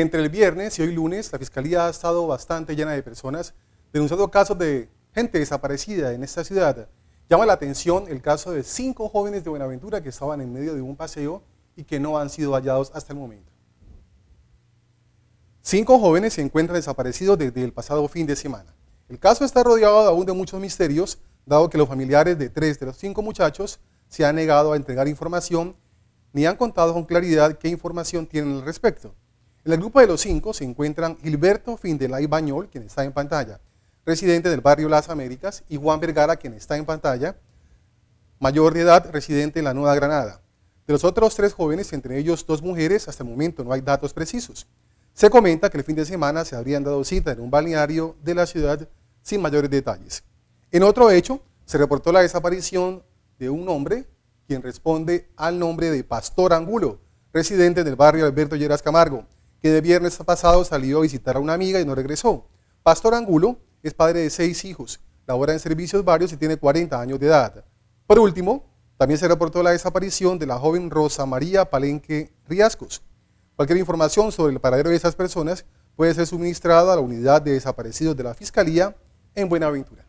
Entre el viernes y hoy lunes, la Fiscalía ha estado bastante llena de personas denunciando casos de gente desaparecida en esta ciudad. Llama la atención el caso de cinco jóvenes de Buenaventura que estaban en medio de un paseo y que no han sido hallados hasta el momento. Cinco jóvenes se encuentran desaparecidos desde el pasado fin de semana. El caso está rodeado aún de muchos misterios, dado que los familiares de tres de los cinco muchachos se han negado a entregar información ni han contado con claridad qué información tienen al respecto. En el grupo de los cinco se encuentran Gilberto Findelay Bañol, quien está en pantalla, residente del barrio Las Américas, y Juan Vergara, quien está en pantalla, mayor de edad, residente en la Nueva Granada. De los otros tres jóvenes, entre ellos dos mujeres, hasta el momento no hay datos precisos. Se comenta que el fin de semana se habrían dado cita en un balneario de la ciudad sin mayores detalles. En otro hecho, se reportó la desaparición de un hombre, quien responde al nombre de Pastor Angulo, residente del barrio Alberto Lleras Camargo que de viernes pasado salió a visitar a una amiga y no regresó. Pastor Angulo es padre de seis hijos, labora en servicios varios y tiene 40 años de edad. Por último, también se reportó la desaparición de la joven Rosa María Palenque Riascos. Cualquier información sobre el paradero de esas personas puede ser suministrada a la unidad de desaparecidos de la Fiscalía en Buenaventura.